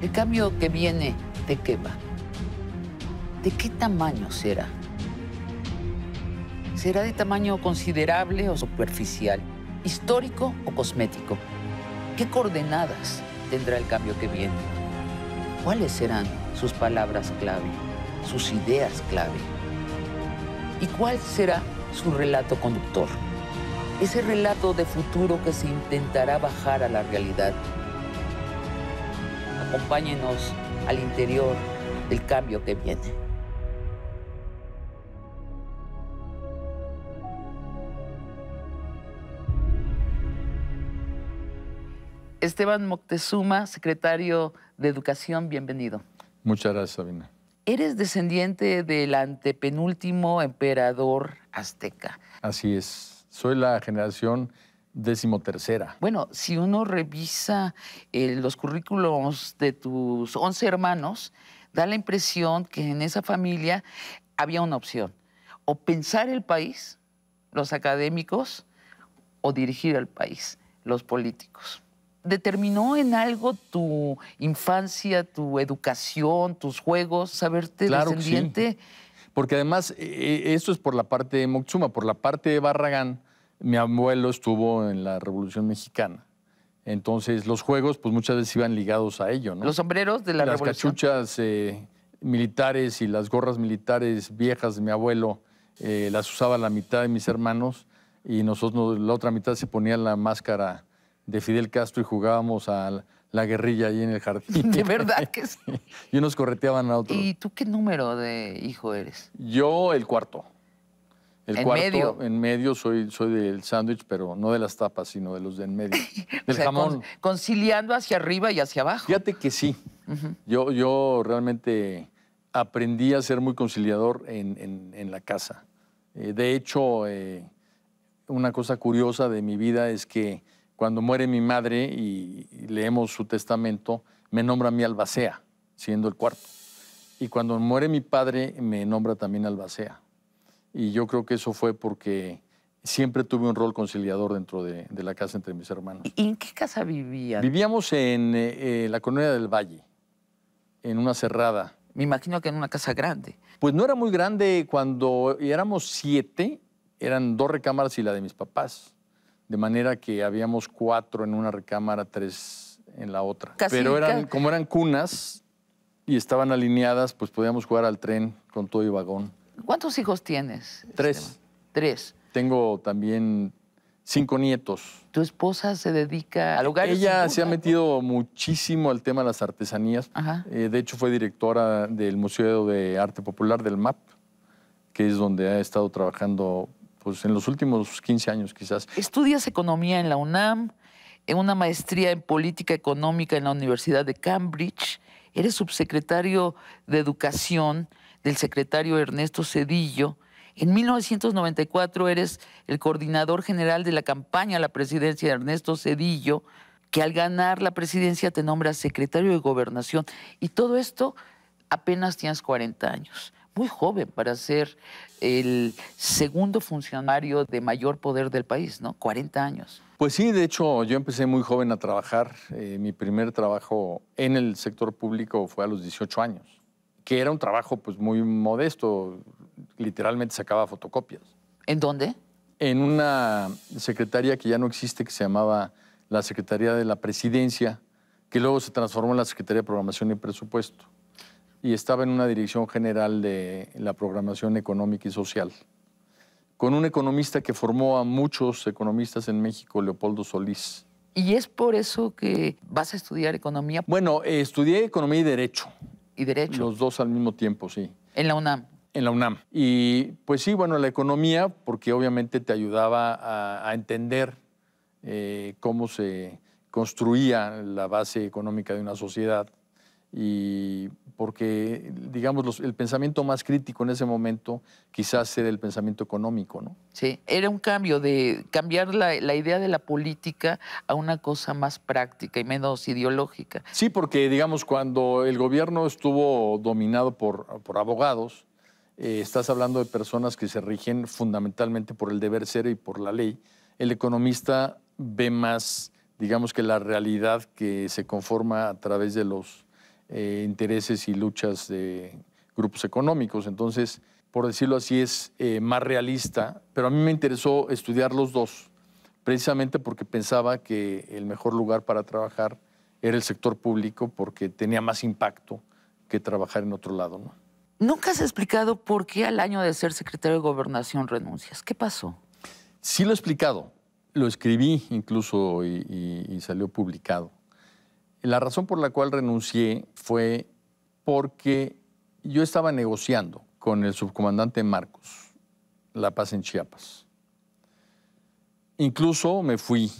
El cambio que viene, ¿de qué va? ¿De qué tamaño será? ¿Será de tamaño considerable o superficial? ¿Histórico o cosmético? ¿Qué coordenadas tendrá el cambio que viene? ¿Cuáles serán sus palabras clave, sus ideas clave? ¿Y cuál será su relato conductor? Ese relato de futuro que se intentará bajar a la realidad acompáñenos al interior del cambio que viene. Esteban Moctezuma, secretario de Educación, bienvenido. Muchas gracias, Sabina. Eres descendiente del antepenúltimo emperador azteca. Así es. Soy la generación decimotercera. Bueno, si uno revisa eh, los currículos de tus once hermanos, da la impresión que en esa familia había una opción, o pensar el país, los académicos, o dirigir al país, los políticos. ¿Determinó en algo tu infancia, tu educación, tus juegos, saberte descendiente? Porque además, eso eh, eh, esto es por la parte de Moctezuma, por la parte de Barragán, mi abuelo estuvo en la Revolución Mexicana. Entonces los juegos, pues muchas veces iban ligados a ello, ¿no? Los sombreros de la las revolución. Las cachuchas eh, militares y las gorras militares viejas de mi abuelo eh, las usaba la mitad de mis hermanos y nosotros la otra mitad se ponía la máscara de Fidel Castro y jugábamos a la guerrilla ahí en el jardín. De verdad que sí. y unos correteaban a otros. ¿Y tú qué número de hijo eres? Yo el cuarto. El cuarto, medio? En medio soy, soy del sándwich, pero no de las tapas, sino de los de en medio. Del jamón. conciliando hacia arriba y hacia abajo. Fíjate que sí. yo, yo realmente aprendí a ser muy conciliador en, la casa. Eh, de hecho, eh, una cosa curiosa de mi vida es que cuando muere mi madre y, y leemos su testamento, me nombra a mí albacea, siendo el cuarto. Y cuando muere mi padre, me nombra también albacea y yo creo que eso fue porque siempre tuve un rol conciliador dentro de, la casa entre mis hermanos. ¿Y en qué casa vivían? Vivíamos en eh, eh, la colonia del Valle, en una cerrada. Me imagino que en una casa grande. Pues no era muy grande cuando éramos siete, eran dos recámaras y la de mis papás. De manera que habíamos cuatro en una recámara, tres en la otra. Pero eran, como eran cunas y estaban alineadas, pues podíamos jugar al tren con todo y vagón. ¿Cuántos hijos tienes? Este, tres. Tres. Tengo también cinco nietos. ¿Tu esposa se dedica al hogar? Ella se ha metido muchísimo al tema de las artesanías. Eh, de hecho, fue directora del Museo de Arte Popular del MAP, que es donde ha estado trabajando pues, en los últimos 15 años quizás. Estudias economía en la UNAM, en eh, una maestría en política económica en la Universidad de Cambridge. Eres subsecretario de Educación del secretario Ernesto Cedillo. En 1994 eres el coordinador general de la campaña a la presidencia de Ernesto Cedillo, que al ganar la presidencia te nombra secretario de gobernación. Y todo esto apenas tienes 40 años. Muy joven para ser el segundo funcionario de mayor poder del país, ¿no? 40 años. Pues sí, de hecho yo empecé muy joven a trabajar. Eh, mi primer trabajo en el sector público fue a los 18 años que era un trabajo pues muy modesto, literalmente sacaba fotocopias. ¿En dónde? En una secretaría que ya no existe, que se llamaba la Secretaría de la Presidencia, que luego se transformó en la Secretaría de Programación y Presupuesto, y estaba en una dirección general de la programación económica y social, con un economista que formó a muchos economistas en México, Leopoldo Solís. ¿Y es por eso que vas a estudiar economía? Bueno, estudié economía y derecho. Derecho. Los dos al mismo tiempo, sí. En la UNAM. En la UNAM. Y pues sí, bueno, la economía, porque obviamente te ayudaba a, entender eh, cómo se construía la base económica de una sociedad y porque digamos el pensamiento más crítico en ese momento quizás era el pensamiento económico, ¿no? Sí, era un cambio de cambiar la, idea de la política a una cosa más práctica y menos ideológica. Sí, porque digamos cuando el gobierno estuvo dominado por, abogados, eh, estás hablando de personas que se rigen fundamentalmente por el deber ser y por la ley. El economista ve más, digamos que la realidad que se conforma a través de los eh, intereses y luchas de grupos económicos. Entonces, por decirlo así, es eh, más realista, pero a mí me interesó estudiar los dos, precisamente porque pensaba que el mejor lugar para trabajar era el sector público porque tenía más impacto que trabajar en otro lado. ¿no? Nunca has explicado por qué al año de ser secretario de gobernación renuncias. ¿Qué pasó? Sí lo he explicado, lo escribí incluso y salió publicado. La razón por la cual renuncié fue porque yo estaba negociando con el subcomandante Marcos la paz en Chiapas. Incluso me fui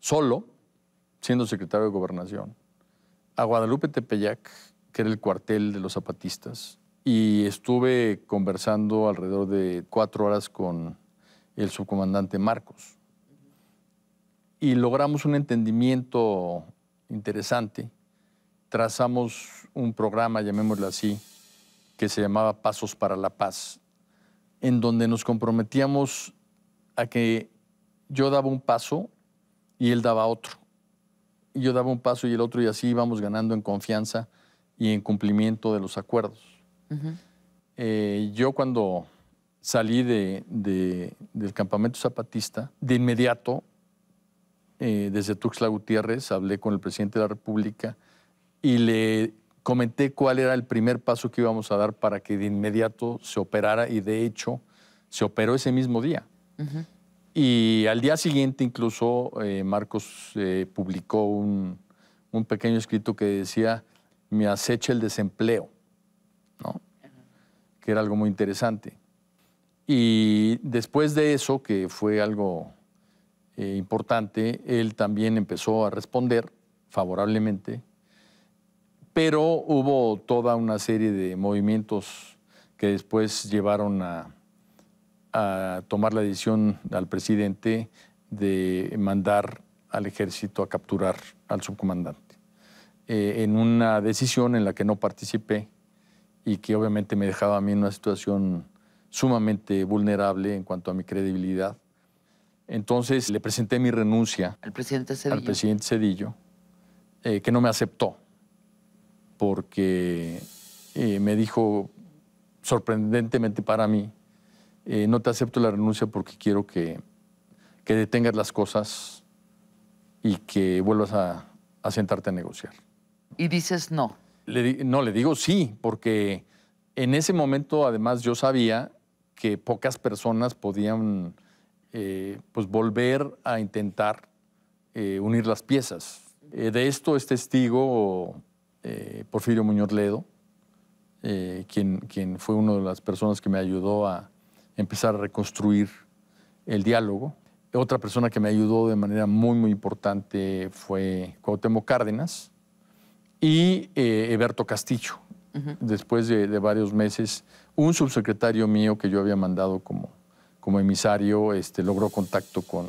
solo, siendo secretario de gobernación, a Guadalupe Tepeyac, que era el cuartel de los zapatistas, y estuve conversando alrededor de cuatro horas con el subcomandante Marcos. Y logramos un entendimiento interesante, trazamos un programa, llamémoslo así, que se llamaba Pasos para la Paz, en donde nos comprometíamos a que yo daba un paso y él daba otro. Y yo daba un paso y el otro y así íbamos ganando en confianza y en cumplimiento de los acuerdos. Eh, yo cuando salí de, del campamento zapatista, de inmediato eh, desde Tuxtla Gutiérrez, hablé con el presidente de la República y le comenté cuál era el primer paso que íbamos a dar para que de inmediato se operara y de hecho se operó ese mismo día. Y al día siguiente incluso eh, Marcos eh, publicó un, pequeño escrito que decía, me acecha el desempleo, que era algo muy interesante. Y después de eso, que fue algo eh, importante, él también empezó a responder favorablemente, pero hubo toda una serie de movimientos que después llevaron a, a tomar la decisión al presidente de mandar al ejército a capturar al subcomandante. Eh, en una decisión en la que no participé y que obviamente me dejaba a mí en una situación sumamente vulnerable en cuanto a mi credibilidad, entonces le presenté mi renuncia al presidente Cedillo, eh, que no me aceptó, porque eh, me dijo, sorprendentemente para mí, eh, no te acepto la renuncia porque quiero que, detengas las cosas y que vuelvas a, sentarte a negociar. ¿Y dices no? no, le digo sí, porque en ese momento además yo sabía que pocas personas podían eh, pues volver a intentar eh, unir las piezas. Eh, de esto es testigo Porfirio Muñoz Ledo, quien, quien fue una de las personas que me ayudó a empezar a reconstruir el diálogo. Otra persona que me ayudó de manera muy, muy importante fue Cuauhtémoc Cárdenas y Eberto Castillo. Después de varios meses, un subsecretario mío que yo había mandado como como emisario este, logró contacto con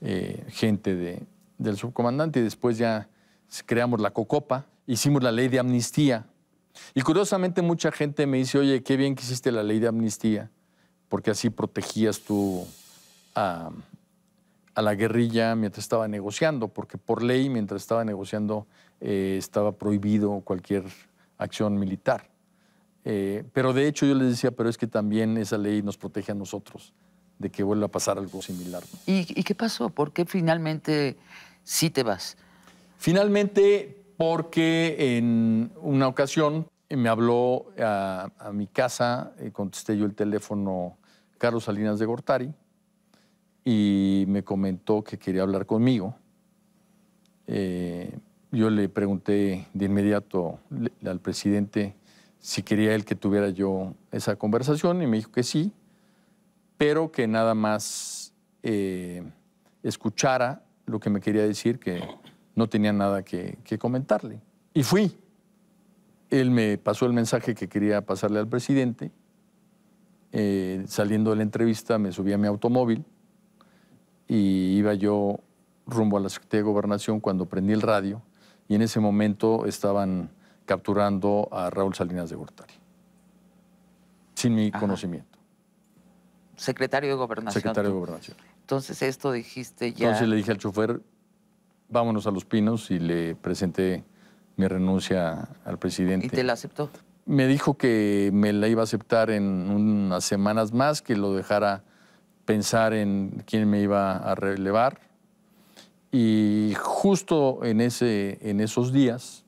eh, gente del subcomandante y después ya creamos la COCOPA, hicimos la ley de amnistía. Y curiosamente mucha gente me dice, oye, qué bien que hiciste la ley de amnistía, porque así protegías tú a, la guerrilla mientras estaba negociando, porque por ley mientras estaba negociando eh, estaba prohibido cualquier acción militar. Eh, pero de hecho yo les decía, pero es que también esa ley nos protege a nosotros de que vuelva a pasar algo similar. ¿Y, qué pasó? ¿Por qué finalmente sí te vas? Finalmente, porque en una ocasión me habló a, mi casa, eh, contesté yo el teléfono Carlos Salinas de Gortari y me comentó que quería hablar conmigo. Eh, yo le pregunté de inmediato al presidente si quería él que tuviera yo esa conversación y me dijo que sí pero que nada más eh, escuchara lo que me quería decir, que no tenía nada que, comentarle. Y fui. Él me pasó el mensaje que quería pasarle al presidente. Eh, saliendo de la entrevista me subí a mi automóvil y iba yo rumbo a la Secretaría de Gobernación cuando prendí el radio y en ese momento estaban capturando a Raúl Salinas de Gortari, sin mi conocimiento secretario de Gobernación. Secretario de Gobernación. Entonces esto dijiste ya... Entonces le dije al chofer, vámonos a Los Pinos y le presenté mi renuncia al presidente. ¿Y te la aceptó? Me dijo que me la iba a aceptar en unas semanas más, que lo dejara pensar en quién me iba a relevar. Y justo en, ese, en esos días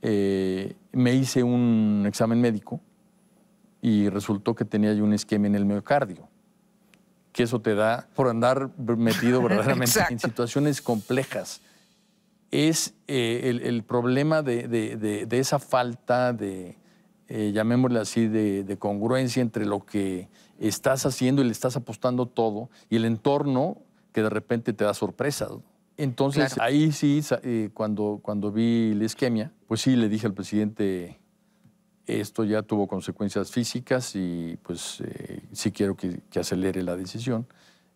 eh, me hice un examen médico y resultó que tenía yo un esquema en el miocardio que eso te da por andar metido verdaderamente en situaciones complejas. Es eh, el, problema de, esa falta de, eh, llamémosle así, de, congruencia entre lo que estás haciendo y le estás apostando todo y el entorno que de repente te da sorpresa. Entonces, ahí sí, eh, cuando, cuando vi la isquemia, pues sí, le dije al presidente esto ya tuvo consecuencias físicas y pues eh, sí quiero que, acelere la decisión.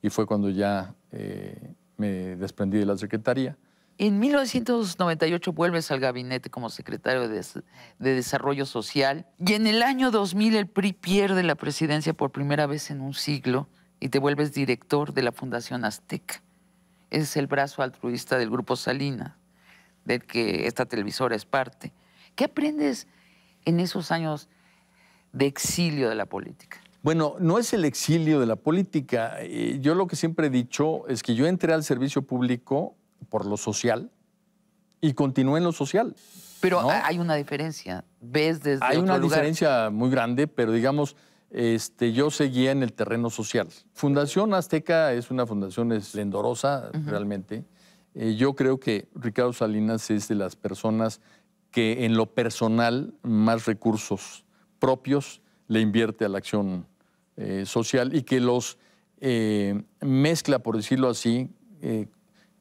Y fue cuando ya eh, me desprendí de la Secretaría. En 1998 vuelves al gabinete como secretario de, Desarrollo Social y en el año 2000 el PRI pierde la presidencia por primera vez en un siglo y te vuelves director de la Fundación Azteca. Es el brazo altruista del Grupo Salina, del que esta televisora es parte. ¿Qué aprendes en esos años de exilio de la política? Bueno, no es el exilio de la política. Eh, yo lo que siempre he dicho es que yo entré al servicio público por lo social y continué en lo social. Pero hay una diferencia. Ves desde Hay una diferencia muy grande, pero digamos, este, yo seguía en el terreno social. Fundación Azteca es una fundación esplendorosa, realmente. Eh, yo creo que Ricardo Salinas es de las personas que en lo personal más recursos propios le invierte a la acción eh, social y que los eh, mezcla, por decirlo así, eh,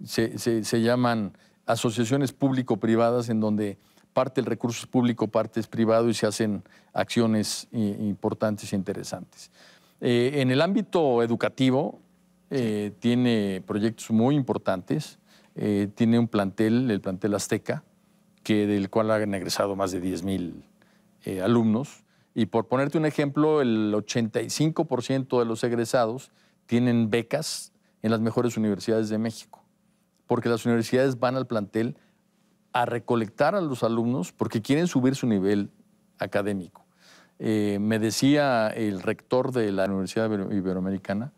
se, llaman asociaciones público-privadas en donde parte el recurso es público, parte es privado y se hacen acciones importantes e interesantes. en el ámbito educativo tiene proyectos muy importantes, tiene un plantel, el plantel Azteca, del cual han egresado más de 10.000 mil eh, alumnos. Y por ponerte un ejemplo, el 85% de los egresados tienen becas en las mejores universidades de México, porque las universidades van al plantel a recolectar a los alumnos porque quieren subir su nivel académico. Eh, me decía el rector de la Universidad Iberoamericana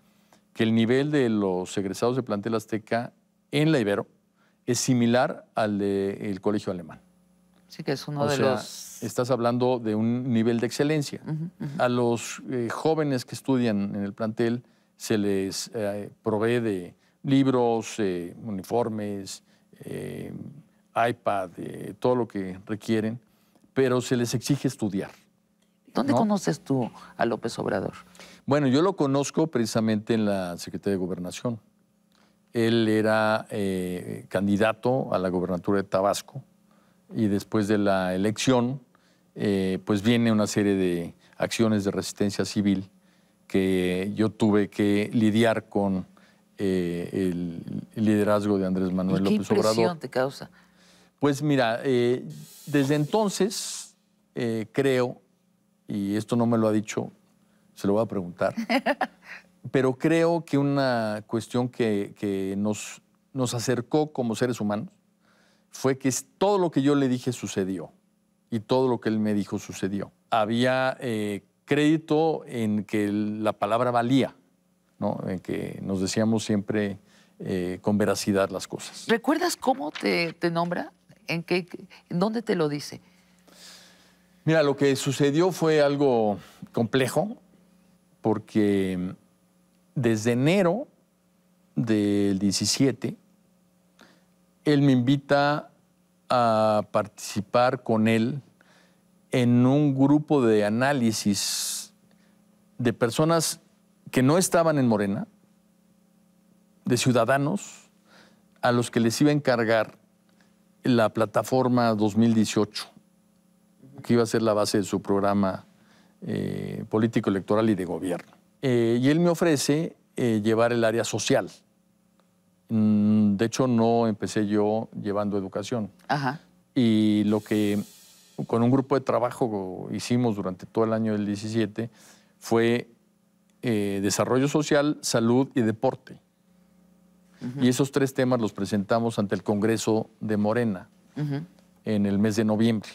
que el nivel de los egresados de plantel azteca en la Ibero es similar al del colegio alemán. Sí, que es uno de sea, los... Estás hablando de un nivel de excelencia. A los eh, jóvenes que estudian en el plantel se les eh, provee de libros, eh, uniformes, iPad, todo lo que requieren, pero se les exige estudiar. ¿Dónde conoces tú a López Obrador? Bueno, yo lo conozco precisamente en la Secretaría de Gobernación. Él era eh, candidato a la gobernatura de Tabasco y después de la elección, eh, pues viene una serie de acciones de resistencia civil que yo tuve que lidiar con eh, el, liderazgo de Andrés Manuel ¿Y López Obrador. impresión te causa? Pues mira, desde entonces creo, y esto no me lo ha dicho, se lo voy a preguntar, pero creo que una cuestión que, nos, nos acercó como seres humanos fue que todo lo que yo le dije sucedió y todo lo que él me dijo sucedió. Había eh, crédito en que la palabra valía, en que nos decíamos siempre eh, con veracidad las cosas. ¿Recuerdas cómo te, nombra? ¿En, ¿En dónde te lo dice? Mira, lo que sucedió fue algo complejo porque desde enero del 17, él me invita a participar con él en un grupo de análisis de personas que no estaban en Morena, de ciudadanos, a los que les iba a encargar la plataforma 2018, que iba a ser la base de su programa eh, político electoral y de gobierno. Eh, y él me ofrece eh, llevar el área social. Mm, de hecho, no empecé yo llevando educación. Y lo que con un grupo de trabajo hicimos durante todo el año del 17 fue eh, desarrollo social, salud y deporte. Y esos tres temas los presentamos ante el Congreso de Morena en el mes de noviembre.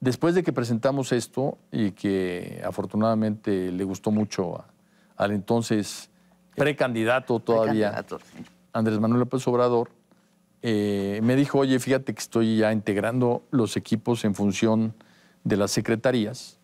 Después de que presentamos esto y que afortunadamente le gustó mucho a, al entonces precandidato todavía, Andrés Manuel López Obrador, eh, me dijo, oye, fíjate que estoy ya integrando los equipos en función de las secretarías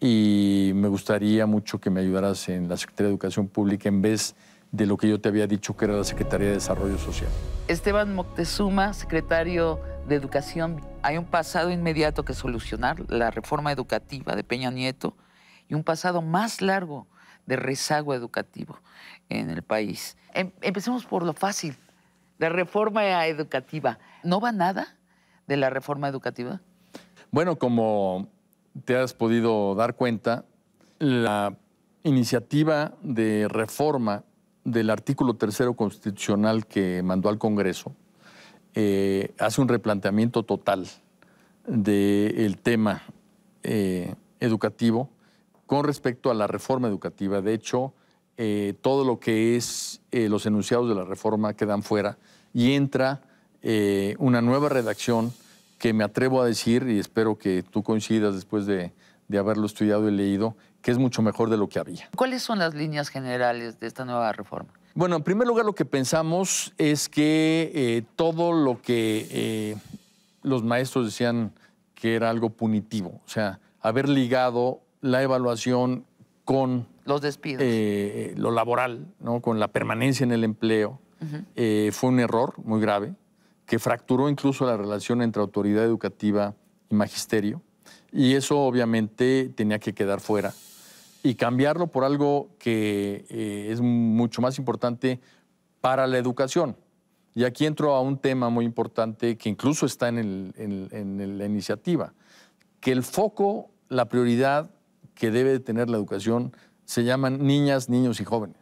y me gustaría mucho que me ayudaras en la Secretaría de Educación Pública en vez de lo que yo te había dicho que era la Secretaría de Desarrollo Social. Esteban Moctezuma, secretario de Educación, hay un pasado inmediato que solucionar, la reforma educativa de Peña Nieto, y un pasado más largo de rezago educativo en el país. Em, empecemos por lo fácil, la reforma educativa. ¿No va nada de la reforma educativa? Bueno, como te has podido dar cuenta, la iniciativa de reforma del artículo tercero constitucional que mandó al Congreso eh, hace un replanteamiento total del tema eh, educativo con respecto a la reforma educativa. De hecho, eh, todo lo que es eh, los enunciados de la reforma quedan fuera y entra eh, una nueva redacción que me atrevo a decir, y espero que tú coincidas después de, haberlo estudiado y leído, que es mucho mejor de lo que había. ¿Cuáles son las líneas generales de esta nueva reforma? Bueno, en primer lugar lo que pensamos es que todo lo que los maestros decían que era algo punitivo, o sea, haber ligado la evaluación con los despidos, eh, lo laboral, ¿no? con la permanencia en el empleo, eh, fue un error muy grave que fracturó incluso la relación entre autoridad educativa y magisterio y eso obviamente tenía que quedar fuera y cambiarlo por algo que eh, es mucho más importante para la educación. Y aquí entro a un tema muy importante que incluso está en, en, en la iniciativa, que el foco, la prioridad que debe tener la educación se llaman niñas, niños y jóvenes.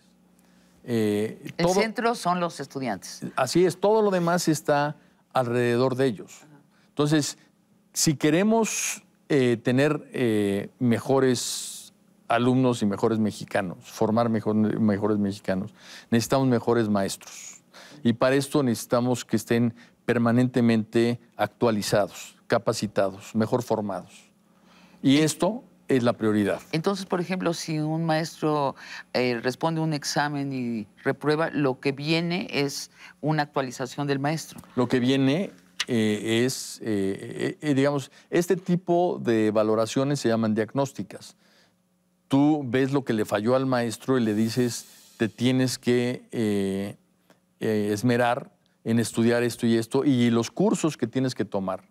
Eh, el todo, centro son los estudiantes. Así es, todo lo demás está alrededor de ellos. Entonces, si queremos eh, tener eh, mejores alumnos y mejores mexicanos, formar mejores mexicanos, necesitamos mejores maestros. Y para esto necesitamos que estén permanentemente actualizados, capacitados, mejor formados. Y esto es la prioridad. Entonces, por ejemplo, si un maestro eh, responde un examen y reprueba, lo que viene es una actualización del maestro. Lo que viene eh, es, eh, digamos, este tipo de valoraciones se llaman diagnósticas. Tú ves lo que le falló al maestro y le dices, te tienes que esmerar en estudiar esto y esto y los cursos que tienes que tomar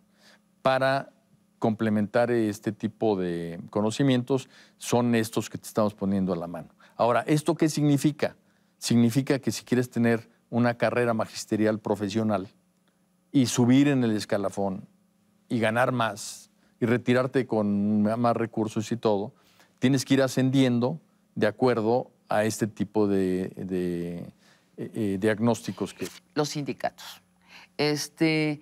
para complementar este tipo de conocimientos son estos que te estamos poniendo a la mano. Ahora, ¿esto qué significa? Significa que si quieres tener una carrera magisterial profesional y subir en el escalafón y ganar más y retirarte con más recursos y todo, tienes que ir ascendiendo de acuerdo a este tipo de, eh, eh, diagnósticos que... Los sindicatos. Este,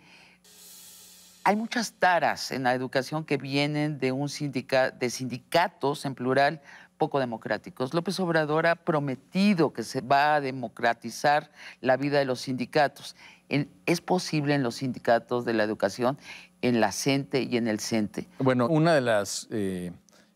hay muchas taras en la educación que vienen de, un de sindicatos, en plural, poco democráticos. López Obrador ha prometido que se va a democratizar la vida de los sindicatos. es posible en los sindicatos de la educación, en la CENTE y en el CENTE. Bueno, una de las eh,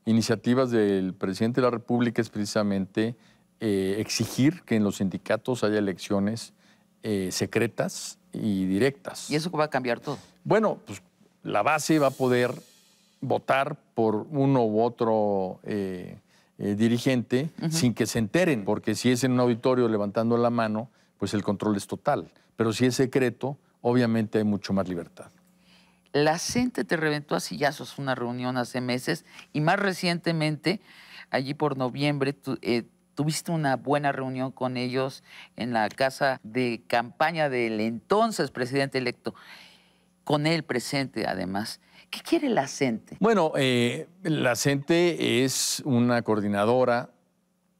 iniciativas del presidente de la República es precisamente eh, exigir que en los sindicatos haya elecciones eh, secretas y directas. ¿Y eso va a cambiar todo? Bueno, pues la base va a poder votar por uno u otro eh, eh, dirigente sin que se enteren, porque si es en un auditorio levantando la mano, pues el control es total. Pero si es secreto, obviamente hay mucho más libertad. La gente te reventó a sillazos una reunión hace meses y más recientemente, allí por noviembre, Tuviste una buena reunión con ellos en la casa de campaña del entonces presidente electo, con él presente además. ¿Qué quiere la CENTE? Bueno, eh, la CENTE es una coordinadora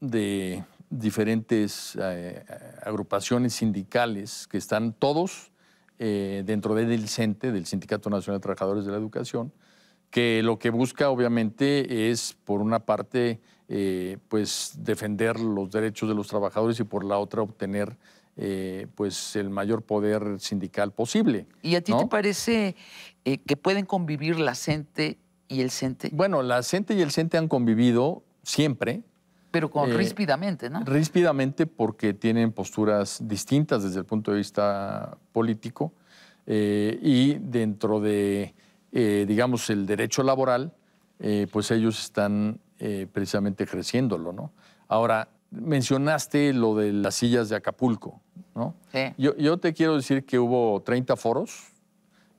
de diferentes eh, agrupaciones sindicales que están todos eh, dentro del CENTE, e, del Sindicato Nacional de Trabajadores de la Educación, que lo que busca obviamente es, por una parte, eh, pues defender los derechos de los trabajadores y por la otra obtener eh, pues el mayor poder sindical posible. ¿Y a ti te parece eh, que pueden convivir la CENTE y el CENTE? Bueno, la CENTE y el CENTE han convivido siempre. Pero con, ríspidamente, ¿no? Ríspidamente porque tienen posturas distintas desde el punto de vista político y dentro de eh, digamos, el derecho laboral, eh, pues ellos están eh, precisamente creciéndolo, ¿no? Ahora, mencionaste lo de las sillas de Acapulco, ¿no? Yo, yo te quiero decir que hubo 30 foros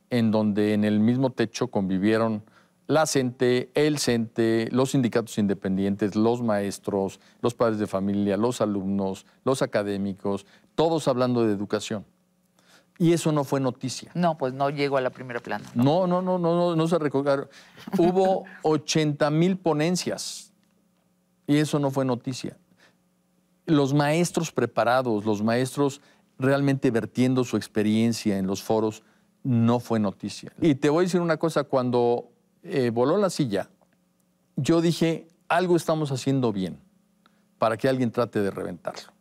en donde en el mismo techo convivieron la CENTE, el CENTE, los sindicatos independientes, los maestros, los padres de familia, los alumnos, los académicos, todos hablando de educación. Y eso no fue noticia. No, pues no llegó a la primera plana. No, no, no, no, no, se recogió. Hubo 80 mil ponencias y eso no fue noticia. Los maestros preparados, los maestros realmente vertiendo su experiencia en los foros, no fue noticia. Y te voy a decir una cosa, cuando eh, voló la silla, yo dije, algo estamos haciendo bien para que alguien trate de reventarlo.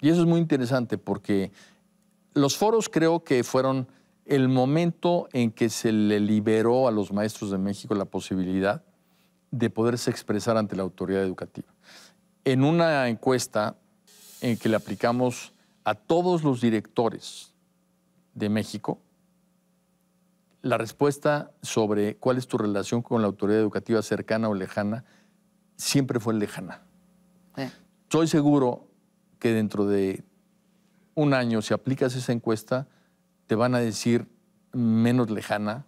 Y eso es muy interesante porque los foros creo que fueron el momento en que se le liberó a los maestros de México la posibilidad de poderse expresar ante la autoridad educativa. En una encuesta en que le aplicamos a todos los directores de México, la respuesta sobre cuál es tu relación con la autoridad educativa cercana o lejana siempre fue lejana. Estoy seguro que dentro de un año, si aplicas esa encuesta, te van a decir menos lejana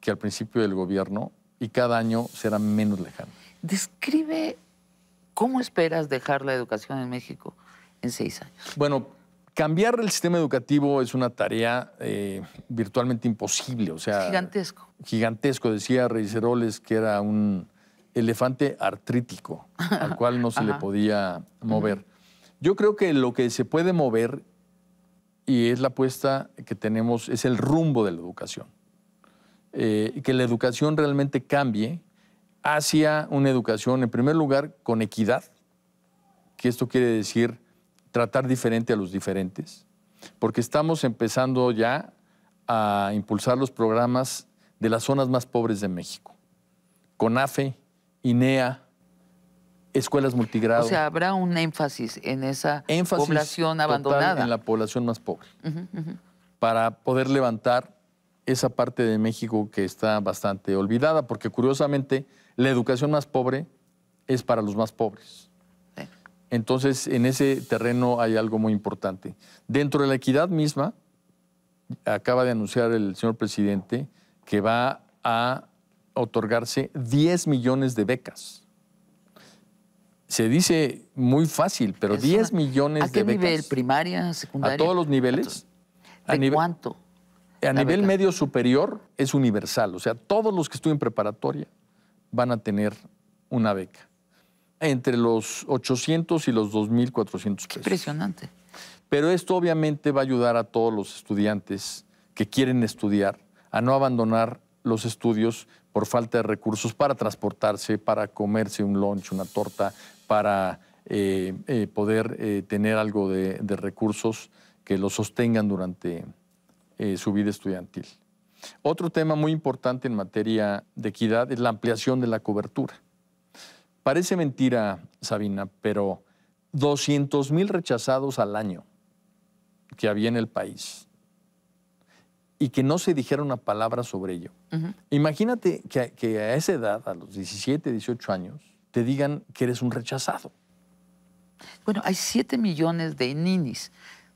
que al principio del gobierno y cada año será menos lejana. Describe cómo esperas dejar la educación en México en seis años. Bueno, cambiar el sistema educativo es una tarea eh, virtualmente imposible, o sea... Gigantesco. Gigantesco, decía Reiseroles que era un elefante artrítico al cual no se le podía mover. Yo creo que lo que se puede mover, y es la apuesta que tenemos, es el rumbo de la educación. Eh, que la educación realmente cambie hacia una educación, en primer lugar, con equidad, que esto quiere decir tratar diferente a los diferentes, porque estamos empezando ya a impulsar los programas de las zonas más pobres de México. CONAFE, INEA, escuelas multigrado. O sea, habrá un énfasis en esa población abandonada. en la población más pobre. Para poder levantar esa parte de México que está bastante olvidada, porque curiosamente la educación más pobre es para los más pobres. Entonces, en ese terreno hay algo muy importante. Dentro de la equidad misma, acaba de anunciar el señor presidente que va a otorgarse 10 millones de becas se dice muy fácil, pero 10 millones ¿A qué de nivel? ¿Primaria, secundaria? A todos los niveles. a cuánto? A nivel medio superior es universal, o sea, todos los que estudien preparatoria van a tener una beca. Entre los 800 y los 2.400 pesos. impresionante. Pero esto obviamente va a ayudar a todos los estudiantes que quieren estudiar a no abandonar los estudios por falta de recursos para transportarse, para comerse un lunch, una torta, para eh, eh, poder eh, tener algo de, recursos que lo sostengan durante su vida estudiantil. Otro tema muy importante en materia de equidad es la ampliación de la cobertura. Parece mentira, Sabina, pero 200 mil rechazados al año que había en el país y que no se dijera una palabra sobre ello. Imagínate que, a esa edad, a los 17, 18 años, te digan que eres un rechazado. Bueno, hay 7 millones de ninis,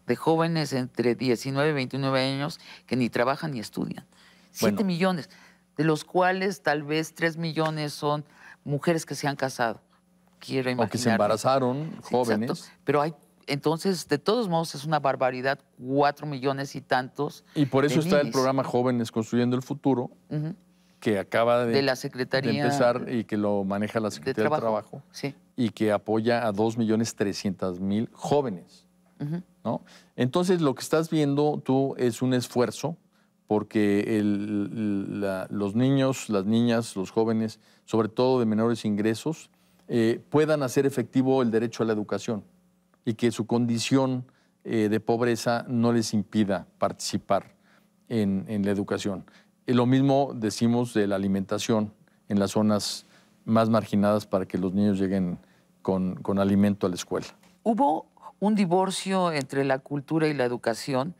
de jóvenes entre 19 y 29 años que ni trabajan ni estudian. 7 millones, de los cuales tal vez 3 millones son mujeres que se han casado. Quiero imaginar. O que se embarazaron jóvenes. Pero hay entonces, de todos modos, es una barbaridad, cuatro millones y tantos. Y por eso está el programa Jóvenes Construyendo el Futuro, que acaba de, la empezar y que lo maneja la Secretaría de Trabajo, sí. y que apoya a 2.300.000 jóvenes. ¿no? Entonces, lo que estás viendo tú es un esfuerzo porque los niños, las niñas, los jóvenes, sobre todo de menores ingresos, eh, puedan hacer efectivo el derecho a la educación y que su condición eh, de pobreza no les impida participar en la educación. Y lo mismo decimos de la alimentación en las zonas más marginadas para que los niños lleguen con, alimento a la escuela. Hubo un divorcio entre la cultura y la educación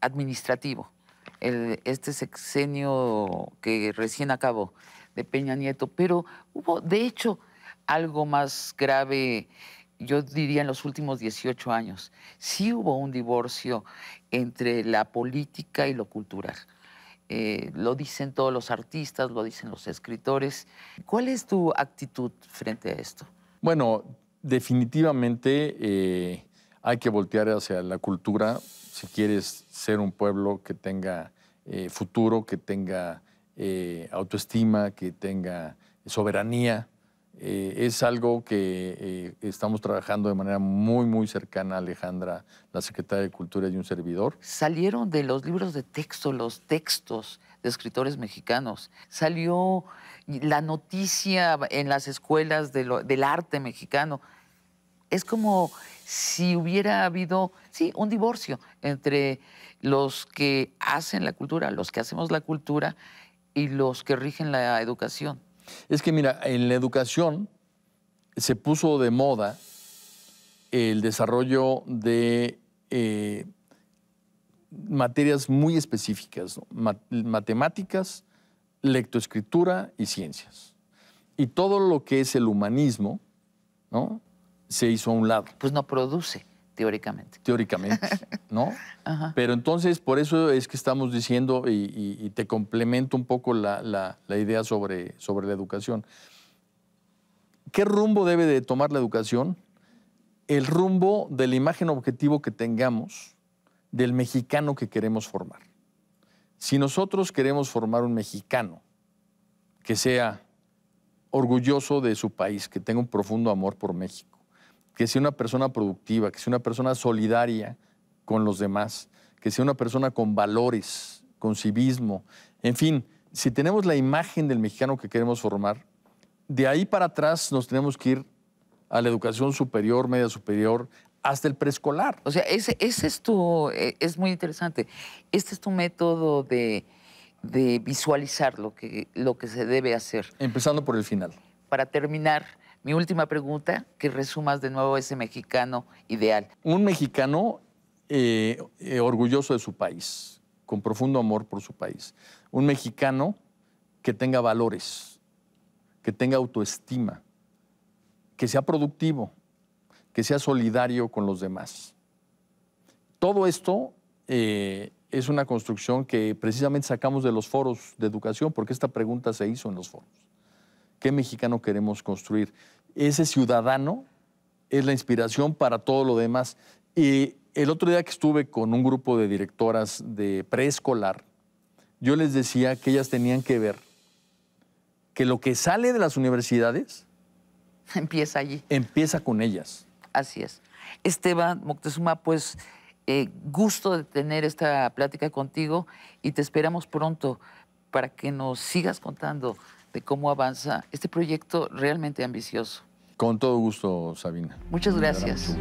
administrativo. este sexenio que recién acabó de Peña Nieto, pero hubo, de hecho, algo más grave, yo diría en los últimos 18 años. Sí hubo un divorcio entre la política y lo cultural. Eh, lo dicen todos los artistas, lo dicen los escritores. ¿Cuál es tu actitud frente a esto? Bueno, definitivamente eh, hay que voltear hacia la cultura si quieres ser un pueblo que tenga eh, futuro, que tenga autoestima, que tenga soberanía. Eh, es algo que eh, estamos trabajando de manera muy, muy cercana Alejandra, la secretaria de Cultura y un servidor. Salieron de los libros de texto los textos de escritores mexicanos. Salió la noticia en las escuelas del arte mexicano. Es como si hubiera habido, sí, un divorcio entre los que hacen la cultura, los que hacemos la cultura y los que rigen la educación. Es que mira, en la educación se puso de moda el desarrollo de eh, materias muy específicas, matemáticas, lectoescritura y ciencias. Y todo lo que es el humanismo, ¿no? Se hizo a un lado. Pues no produce. Teóricamente. Teóricamente, ¿no? Pero entonces, por eso es que estamos diciendo, y, te complemento un poco la, la, idea sobre, sobre la educación. ¿Qué rumbo debe de tomar la educación? El rumbo de la imagen objetivo que tengamos del mexicano que queremos formar. Si nosotros queremos formar un mexicano que sea orgulloso de su país, que tenga un profundo amor por México, que sea una persona productiva, que sea una persona solidaria con los demás, que sea una persona con valores, con civismo. En fin, si tenemos la imagen del mexicano que queremos formar, de ahí para atrás nos tenemos que ir a la educación superior, media superior, hasta el preescolar. O sea, ese, es tu, e, es muy interesante, este es tu método de, visualizar lo que, lo que se debe hacer. Empezando por el final. Para terminar, mi última pregunta, que resumas de nuevo ese mexicano ideal. Un mexicano eh, eh, orgulloso de su país, con profundo amor por su país. Un mexicano que tenga valores, que tenga autoestima, que sea productivo, que sea solidario con los demás. Todo esto eh, es una construcción que precisamente sacamos de los foros de educación, porque esta pregunta se hizo en los foros. ¿Qué mexicano queremos construir? ese ciudadano es la inspiración para todo lo demás. Y el otro día que estuve con un grupo de directoras de preescolar, yo les decía que ellas tenían que ver que lo que sale de las universidades empieza allí. Empieza con ellas. Así es. Esteban Moctezuma, pues eh, gusto de tener esta plática contigo y te esperamos pronto para que nos sigas contando de cómo avanza este proyecto realmente ambicioso. Con todo gusto, Sabina. Muchas gracias.